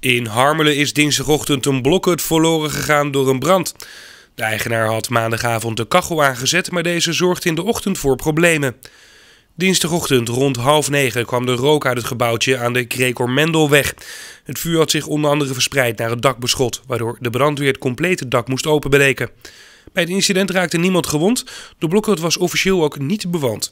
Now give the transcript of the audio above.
In Harmelen is dinsdagochtend een blokhut verloren gegaan door een brand. De eigenaar had maandagavond de kachel aangezet, maar deze zorgde in de ochtend voor problemen. Dinsdagochtend rond half negen kwam de rook uit het gebouwtje aan de Gregor Mendelweg. Het vuur had zich onder andere verspreid naar het dakbeschot, waardoor de brandweer het complete dak moest openbreken. Bij het incident raakte niemand gewond. De blokhut was officieel ook niet bewand.